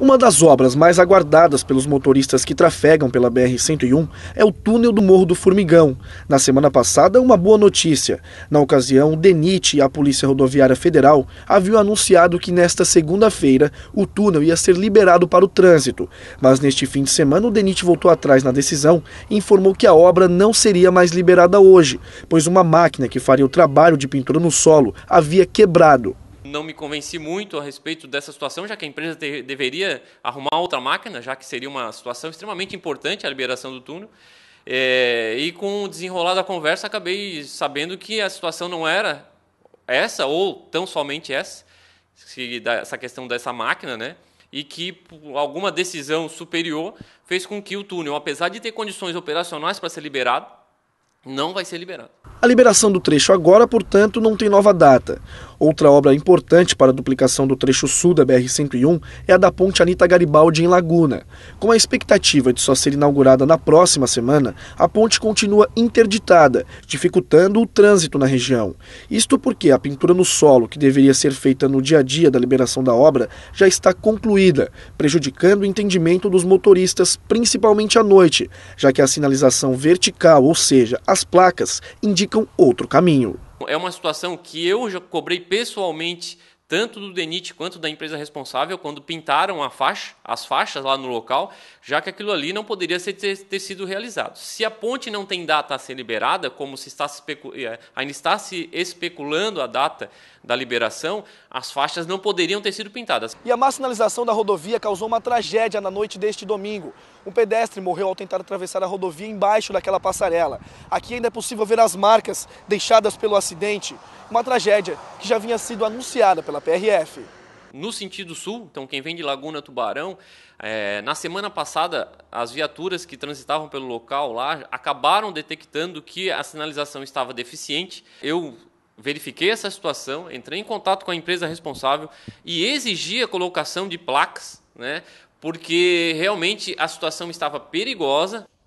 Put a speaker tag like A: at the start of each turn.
A: Uma das obras mais aguardadas pelos motoristas que trafegam pela BR-101 é o túnel do Morro do Formigão. Na semana passada, uma boa notícia. Na ocasião, o DENIT e a Polícia Rodoviária Federal haviam anunciado que nesta segunda-feira o túnel ia ser liberado para o trânsito. Mas neste fim de semana, o DENIT voltou atrás na decisão e informou que a obra não seria mais liberada hoje, pois uma máquina que faria o trabalho de pintura no solo havia quebrado
B: não me convenci muito a respeito dessa situação, já que a empresa te, deveria arrumar outra máquina, já que seria uma situação extremamente importante a liberação do túnel. É, e com o desenrolar da conversa, acabei sabendo que a situação não era essa ou tão somente essa, se, da, essa questão dessa máquina, né? E que alguma decisão superior fez com que o túnel, apesar de ter condições operacionais para ser liberado, não vai ser liberado.
A: A liberação do trecho agora, portanto, não tem nova data. Outra obra importante para a duplicação do trecho sul da BR-101 é a da ponte Anita Garibaldi em Laguna. Com a expectativa de só ser inaugurada na próxima semana, a ponte continua interditada, dificultando o trânsito na região. Isto porque a pintura no solo, que deveria ser feita no dia a dia da liberação da obra, já está concluída, prejudicando o entendimento dos motoristas, principalmente à noite, já que a sinalização vertical, ou seja, as placas, indicam outro caminho
B: é uma situação que eu já cobrei pessoalmente tanto do DENIT quanto da empresa responsável, quando pintaram a faixa, as faixas lá no local, já que aquilo ali não poderia ser, ter, ter, sido realizado. Se a ponte não tem data a ser liberada, como se está se eh, ainda está se especulando a data da liberação, as faixas não poderiam ter sido pintadas.
A: E a má sinalização da rodovia causou uma tragédia na noite deste domingo. Um pedestre morreu ao tentar atravessar a rodovia embaixo daquela passarela. Aqui ainda é possível ver as marcas deixadas pelo acidente, uma tragédia que já vinha sido anunciada pela pela PRF.
B: No sentido sul, então quem vem de Laguna Tubarão, é, na semana passada as viaturas que transitavam pelo local lá acabaram detectando que a sinalização estava deficiente. Eu verifiquei essa situação, entrei em contato com a empresa responsável e exigi a colocação de placas, né? Porque realmente a situação estava perigosa.